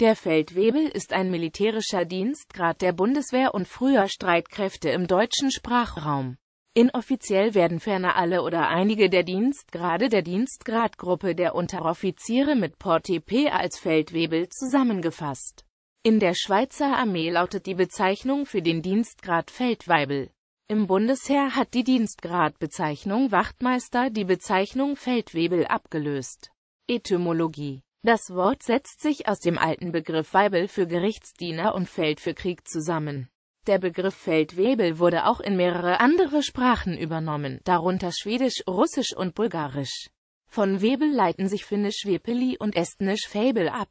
Der Feldwebel ist ein militärischer Dienstgrad der Bundeswehr und früher Streitkräfte im deutschen Sprachraum. Inoffiziell werden ferner alle oder einige der Dienstgrade der Dienstgradgruppe der Unteroffiziere mit port Portepee als Feldwebel zusammengefasst. In der Schweizer Armee lautet die Bezeichnung für den Dienstgrad Feldwebel. Im Bundesheer hat die Dienstgradbezeichnung Wachtmeister die Bezeichnung Feldwebel abgelöst. Etymologie das Wort setzt sich aus dem alten Begriff Weibel für Gerichtsdiener und Feld für Krieg zusammen. Der Begriff Feldwebel wurde auch in mehrere andere Sprachen übernommen, darunter Schwedisch, Russisch und Bulgarisch. Von Webel leiten sich Finnisch Wepeli und Estnisch Fäbel ab.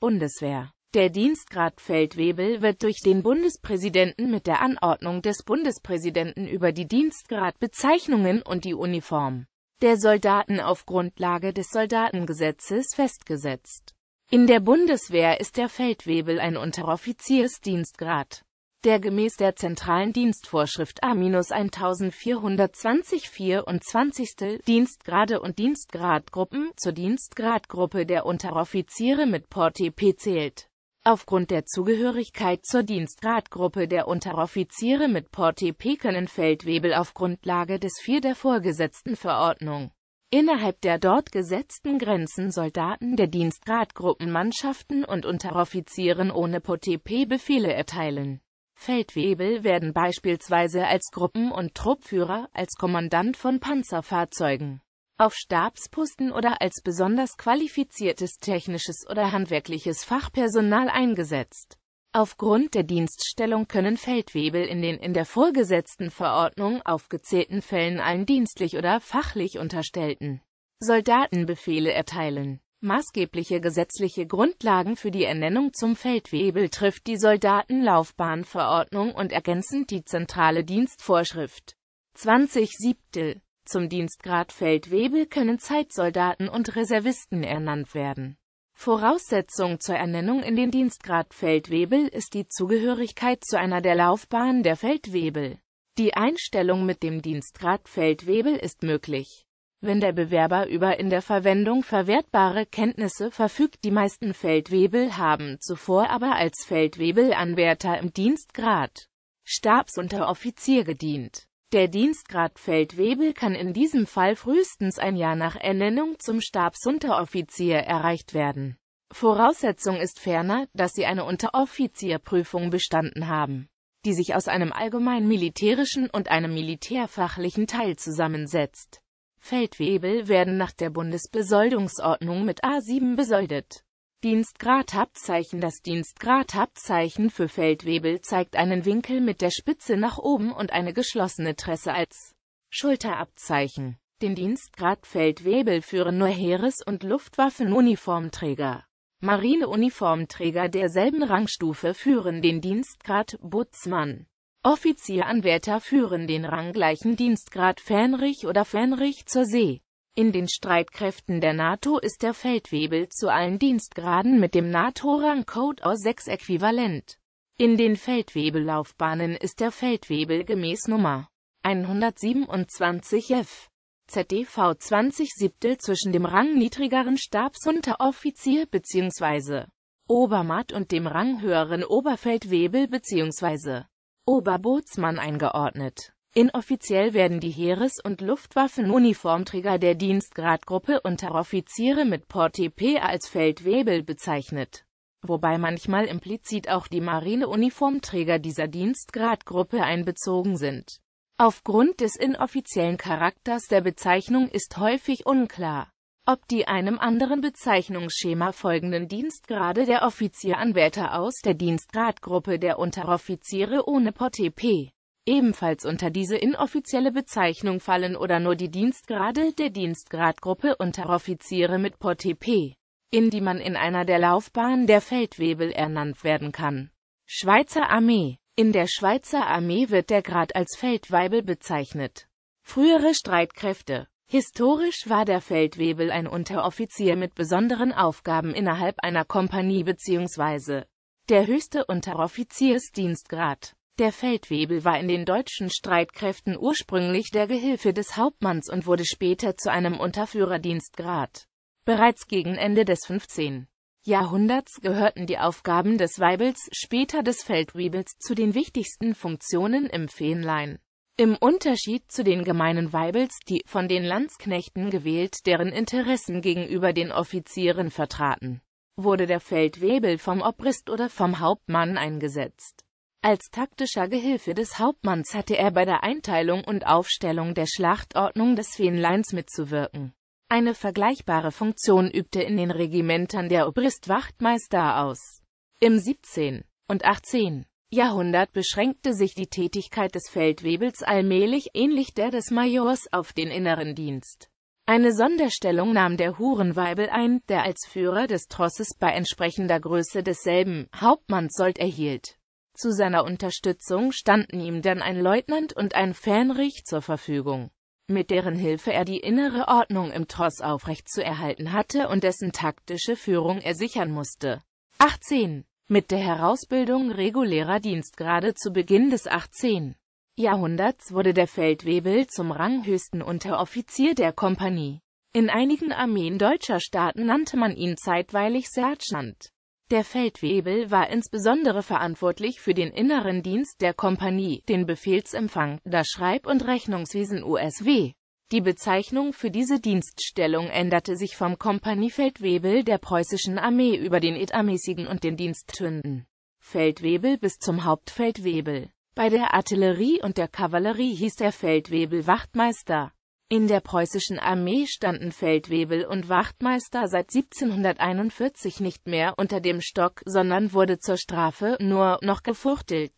Bundeswehr der Dienstgrad Feldwebel wird durch den Bundespräsidenten mit der Anordnung des Bundespräsidenten über die Dienstgradbezeichnungen und die Uniform der Soldaten auf Grundlage des Soldatengesetzes festgesetzt. In der Bundeswehr ist der Feldwebel ein Unteroffiziersdienstgrad, der gemäß der zentralen Dienstvorschrift A-1420 24. Dienstgrade und Dienstgradgruppen zur Dienstgradgruppe der Unteroffiziere mit Portepee zählt Aufgrund der Zugehörigkeit zur Dienstgradgruppe der Unteroffiziere mit Portee Pekenen Feldwebel auf Grundlage des vier der vorgesetzten Verordnung. Innerhalb der dort gesetzten Grenzen Soldaten der Dienstgradgruppen Mannschaften und Unteroffizieren ohne POTP Befehle erteilen. Feldwebel werden beispielsweise als Gruppen- und Truppführer, als Kommandant von Panzerfahrzeugen auf Stabsposten oder als besonders qualifiziertes technisches oder handwerkliches Fachpersonal eingesetzt. Aufgrund der Dienststellung können Feldwebel in den in der vorgesetzten Verordnung aufgezählten Fällen allen dienstlich oder fachlich unterstellten Soldatenbefehle erteilen. Maßgebliche gesetzliche Grundlagen für die Ernennung zum Feldwebel trifft die Soldatenlaufbahnverordnung und ergänzend die zentrale Dienstvorschrift 20 Siebtel. Zum Dienstgrad Feldwebel können Zeitsoldaten und Reservisten ernannt werden. Voraussetzung zur Ernennung in den Dienstgrad Feldwebel ist die Zugehörigkeit zu einer der Laufbahnen der Feldwebel. Die Einstellung mit dem Dienstgrad Feldwebel ist möglich. Wenn der Bewerber über in der Verwendung verwertbare Kenntnisse verfügt, die meisten Feldwebel haben zuvor aber als Feldwebelanwärter im Dienstgrad Stabsunteroffizier gedient. Der Dienstgrad Feldwebel kann in diesem Fall frühestens ein Jahr nach Ernennung zum Stabsunteroffizier erreicht werden. Voraussetzung ist ferner, dass sie eine Unteroffizierprüfung bestanden haben, die sich aus einem allgemein militärischen und einem militärfachlichen Teil zusammensetzt. Feldwebel werden nach der Bundesbesoldungsordnung mit A7 besoldet Dienstgradabzeichen Das Dienstgradabzeichen für Feldwebel zeigt einen Winkel mit der Spitze nach oben und eine geschlossene Tresse als Schulterabzeichen. Den Dienstgrad Feldwebel führen nur Heeres- und Luftwaffenuniformträger. Marineuniformträger derselben Rangstufe führen den Dienstgrad Bootsmann. Offizieranwärter führen den ranggleichen Dienstgrad Fähnrich oder Fähnrich zur See. In den Streitkräften der NATO ist der Feldwebel zu allen Dienstgraden mit dem NATO-Rangcode O6 äquivalent. In den Feldwebellaufbahnen ist der Feldwebel gemäß Nummer 127F ZDV 20 Siebtel zwischen dem rangniedrigeren Stabsunteroffizier bzw. Obermatt und dem ranghöheren Oberfeldwebel bzw. Oberbootsmann eingeordnet Inoffiziell werden die Heeres- und Luftwaffenuniformträger der Dienstgradgruppe Unteroffiziere mit port Portepee als Feldwebel bezeichnet, wobei manchmal implizit auch die Marineuniformträger dieser Dienstgradgruppe einbezogen sind. Aufgrund des inoffiziellen Charakters der Bezeichnung ist häufig unklar, ob die einem anderen Bezeichnungsschema folgenden Dienstgrade der Offizieranwärter aus der Dienstgradgruppe der Unteroffiziere ohne port Portepee ebenfalls unter diese inoffizielle Bezeichnung fallen oder nur die Dienstgrade der Dienstgradgruppe Unteroffiziere mit Portepee, in die man in einer der Laufbahnen der Feldwebel ernannt werden kann. Schweizer Armee In der Schweizer Armee wird der Grad als Feldwebel bezeichnet. Frühere Streitkräfte Historisch war der Feldwebel ein Unteroffizier mit besonderen Aufgaben innerhalb einer Kompanie bzw. der höchste Unteroffiziersdienstgrad. Der Feldwebel war in den deutschen Streitkräften ursprünglich der Gehilfe des Hauptmanns und wurde später zu einem Unterführerdienstgrad. Bereits gegen Ende des 15. Jahrhunderts gehörten die Aufgaben des Weibels, später des Feldwebels, zu den wichtigsten Funktionen im Feenlein. Im Unterschied zu den gemeinen Weibels, die von den Landsknechten gewählt, deren Interessen gegenüber den Offizieren vertraten, wurde der Feldwebel vom Obrist oder vom Hauptmann eingesetzt. Als taktischer Gehilfe des Hauptmanns hatte er bei der Einteilung und Aufstellung der Schlachtordnung des Fähnleins mitzuwirken. Eine vergleichbare Funktion übte in den Regimentern der Obristwachtmeister aus. Im 17. und 18. Jahrhundert beschränkte sich die Tätigkeit des Feldwebels allmählich ähnlich der des Majors auf den inneren Dienst. Eine Sonderstellung nahm der Hurenweibel ein, der als Führer des Trosses bei entsprechender Größe desselben Hauptmannssold erhielt. Zu seiner Unterstützung standen ihm dann ein Leutnant und ein Fähnrich zur Verfügung, mit deren Hilfe er die innere Ordnung im Tross aufrechtzuerhalten hatte und dessen taktische Führung er sichern musste. 18. Mit der Herausbildung regulärer Dienstgrade zu Beginn des 18. Jahrhunderts wurde der Feldwebel zum ranghöchsten Unteroffizier der Kompanie. In einigen Armeen deutscher Staaten nannte man ihn zeitweilig Sergeant. Der Feldwebel war insbesondere verantwortlich für den inneren Dienst der Kompanie, den Befehlsempfang, das Schreib- und Rechnungswesen USW. Die Bezeichnung für diese Dienststellung änderte sich vom Kompaniefeldwebel der preußischen Armee über den etammäßigen und den Diensttünden. Feldwebel bis zum Hauptfeldwebel. Bei der Artillerie und der Kavallerie hieß der Feldwebel Wachtmeister in der preußischen Armee standen Feldwebel und Wachtmeister seit 1741 nicht mehr unter dem Stock, sondern wurde zur Strafe nur noch gefuchtelt.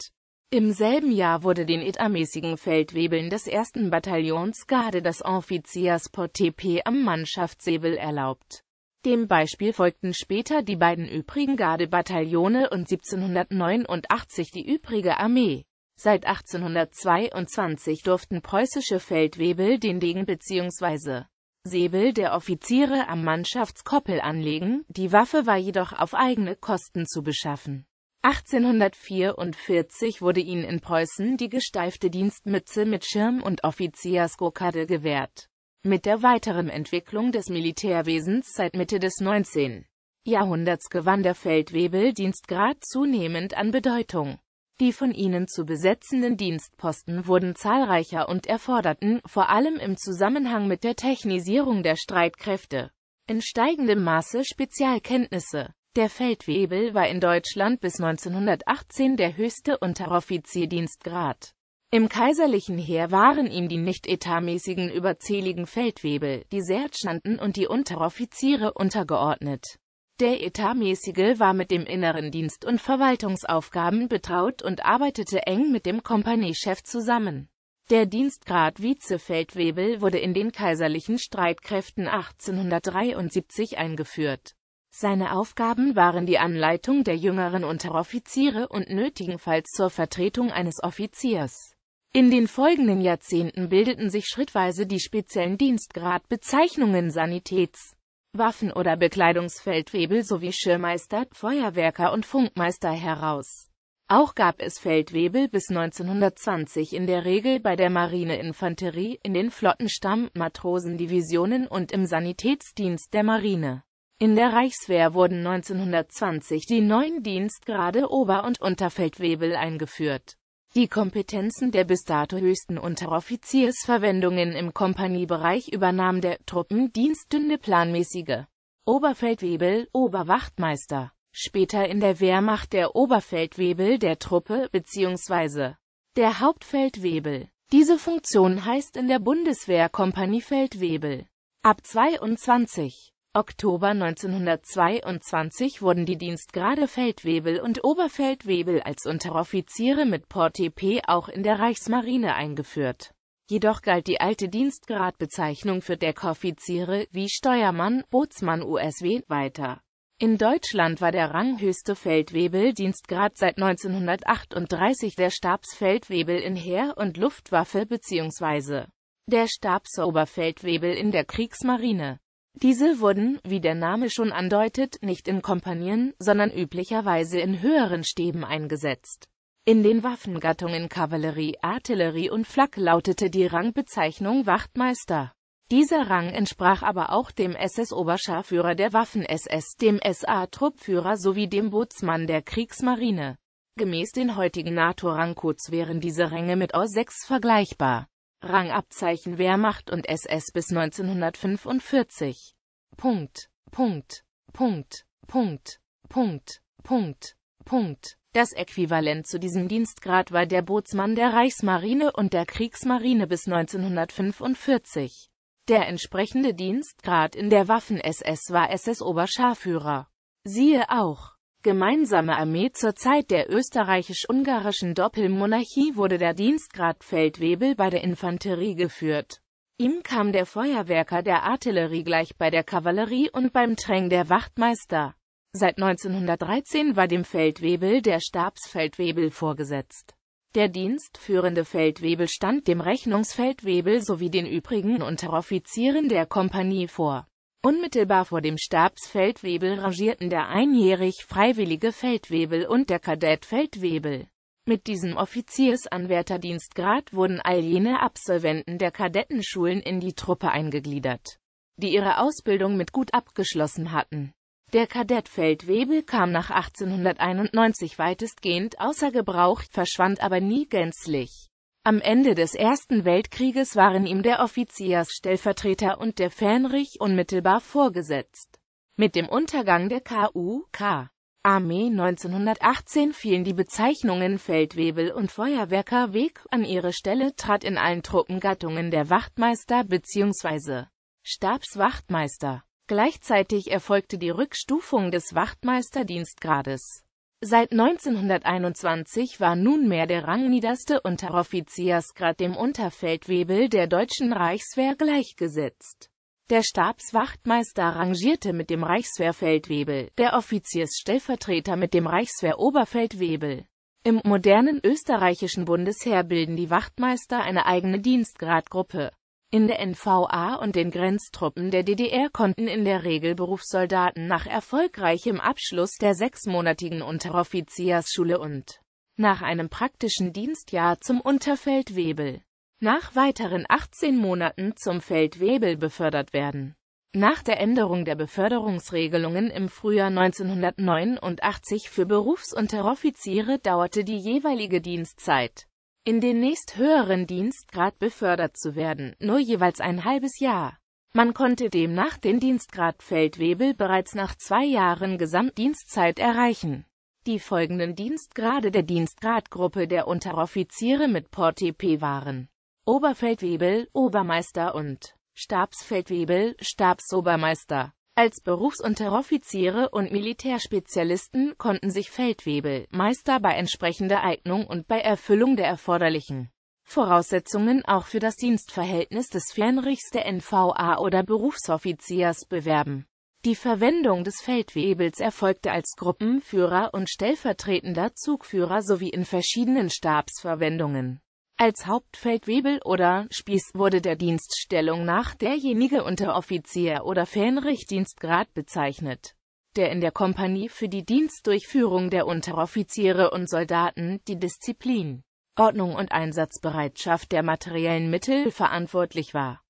Im selben Jahr wurde den etatmäßigen Feldwebeln des 1. Bataillons gerade das Offiziersport TP am Mannschaftssäbel erlaubt. Dem Beispiel folgten später die beiden übrigen Gardebataillone und 1789 die übrige Armee. Seit 1822 durften preußische Feldwebel den Degen bzw. Säbel der Offiziere am Mannschaftskoppel anlegen, die Waffe war jedoch auf eigene Kosten zu beschaffen. 1844 wurde ihnen in Preußen die gesteifte Dienstmütze mit Schirm und Offiziersgurkade gewährt. Mit der weiteren Entwicklung des Militärwesens seit Mitte des 19. Jahrhunderts gewann der Feldwebel-Dienstgrad zunehmend an Bedeutung. Die von ihnen zu besetzenden Dienstposten wurden zahlreicher und erforderten, vor allem im Zusammenhang mit der Technisierung der Streitkräfte, in steigendem Maße Spezialkenntnisse. Der Feldwebel war in Deutschland bis 1918 der höchste Unteroffizierdienstgrad. Im kaiserlichen Heer waren ihm die nicht etatmäßigen überzähligen Feldwebel, die Sergeanten und die Unteroffiziere untergeordnet. Der Etatmäßige war mit dem inneren Dienst und Verwaltungsaufgaben betraut und arbeitete eng mit dem Kompaniechef zusammen. Der Dienstgrad Vizefeldwebel wurde in den kaiserlichen Streitkräften 1873 eingeführt. Seine Aufgaben waren die Anleitung der jüngeren Unteroffiziere und nötigenfalls zur Vertretung eines Offiziers. In den folgenden Jahrzehnten bildeten sich schrittweise die speziellen Dienstgradbezeichnungen Sanitäts- Waffen- oder Bekleidungsfeldwebel sowie Schirmeister, Feuerwerker und Funkmeister heraus. Auch gab es Feldwebel bis 1920 in der Regel bei der Marineinfanterie, in den Flottenstamm, Matrosendivisionen und im Sanitätsdienst der Marine. In der Reichswehr wurden 1920 die neuen Dienstgrade Ober- und Unterfeldwebel eingeführt die Kompetenzen der bis dato höchsten Unteroffiziersverwendungen im Kompaniebereich übernahm der Truppendienstdünne planmäßige Oberfeldwebel, Oberwachtmeister. Später in der Wehrmacht der Oberfeldwebel der Truppe bzw. der Hauptfeldwebel. Diese Funktion heißt in der Bundeswehr Kompaniefeldwebel. Ab 22 Oktober 1922 wurden die Dienstgrade Feldwebel und Oberfeldwebel als Unteroffiziere mit port Portepee auch in der Reichsmarine eingeführt. Jedoch galt die alte Dienstgradbezeichnung für Deckoffiziere wie Steuermann, Bootsmann USW weiter. In Deutschland war der ranghöchste Feldwebel-Dienstgrad seit 1938 der Stabsfeldwebel in Heer und Luftwaffe bzw. der Stabsoberfeldwebel in der Kriegsmarine. Diese wurden, wie der Name schon andeutet, nicht in Kompanien, sondern üblicherweise in höheren Stäben eingesetzt. In den Waffengattungen Kavallerie, Artillerie und Flak lautete die Rangbezeichnung Wachtmeister. Dieser Rang entsprach aber auch dem SS-Oberscharführer der Waffen-SS, dem SA-Truppführer sowie dem Bootsmann der Kriegsmarine. Gemäß den heutigen NATO-Rangcodes wären diese Ränge mit O6 vergleichbar. Rangabzeichen Wehrmacht und SS bis 1945. Punkt. Punkt. Punkt. Punkt. Punkt. Punkt. Punkt. Das Äquivalent zu diesem Dienstgrad war der Bootsmann der Reichsmarine und der Kriegsmarine bis 1945. Der entsprechende Dienstgrad in der Waffen-SS war SS-Oberscharführer. Siehe auch gemeinsame Armee Zur Zeit der österreichisch-ungarischen Doppelmonarchie wurde der Dienstgrad Feldwebel bei der Infanterie geführt. Ihm kam der Feuerwerker der Artillerie gleich bei der Kavallerie und beim Träng der Wachtmeister. Seit 1913 war dem Feldwebel der Stabsfeldwebel vorgesetzt. Der dienstführende Feldwebel stand dem Rechnungsfeldwebel sowie den übrigen Unteroffizieren der Kompanie vor Unmittelbar vor dem Stabsfeldwebel rangierten der einjährig freiwillige Feldwebel und der Kadettfeldwebel. Mit diesem Offiziersanwärterdienstgrad wurden all jene Absolventen der Kadettenschulen in die Truppe eingegliedert, die ihre Ausbildung mit gut abgeschlossen hatten. Der Kadettfeldwebel kam nach 1891 weitestgehend außer Gebrauch, verschwand aber nie gänzlich. Am Ende des Ersten Weltkrieges waren ihm der Offiziersstellvertreter und der Fähnrich unmittelbar vorgesetzt. Mit dem Untergang der KUK Armee 1918 fielen die Bezeichnungen Feldwebel und Feuerwerker Weg, an ihre Stelle trat in allen Truppengattungen der Wachtmeister bzw. Stabswachtmeister. Gleichzeitig erfolgte die Rückstufung des Wachtmeisterdienstgrades. Seit 1921 war nunmehr der rangniederste Unteroffiziersgrad dem Unterfeldwebel der deutschen Reichswehr gleichgesetzt. Der Stabswachtmeister rangierte mit dem Reichswehrfeldwebel, der Offiziersstellvertreter mit dem Reichswehroberfeldwebel. Im modernen österreichischen Bundesheer bilden die Wachtmeister eine eigene Dienstgradgruppe in der NVA und den Grenztruppen der DDR konnten in der Regel Berufssoldaten nach erfolgreichem Abschluss der sechsmonatigen Unteroffiziersschule und nach einem praktischen Dienstjahr zum Unterfeldwebel, nach weiteren 18 Monaten zum Feldwebel befördert werden. Nach der Änderung der Beförderungsregelungen im Frühjahr 1989 für Berufsunteroffiziere dauerte die jeweilige Dienstzeit in den nächsthöheren Dienstgrad befördert zu werden, nur jeweils ein halbes Jahr. Man konnte demnach den Dienstgrad Feldwebel bereits nach zwei Jahren Gesamtdienstzeit erreichen. Die folgenden Dienstgrade der Dienstgradgruppe der Unteroffiziere mit port Portepee waren Oberfeldwebel, Obermeister und Stabsfeldwebel, Stabsobermeister. Als Berufsunteroffiziere und Militärspezialisten konnten sich Feldwebel, Meister bei entsprechender Eignung und bei Erfüllung der erforderlichen Voraussetzungen auch für das Dienstverhältnis des Fähnrichs der NVA oder Berufsoffiziers bewerben. Die Verwendung des Feldwebels erfolgte als Gruppenführer und stellvertretender Zugführer sowie in verschiedenen Stabsverwendungen. Als Hauptfeldwebel oder Spieß wurde der Dienststellung nach derjenige Unteroffizier oder Fähnrichdienstgrad bezeichnet, der in der Kompanie für die Dienstdurchführung der Unteroffiziere und Soldaten die Disziplin, Ordnung und Einsatzbereitschaft der materiellen Mittel verantwortlich war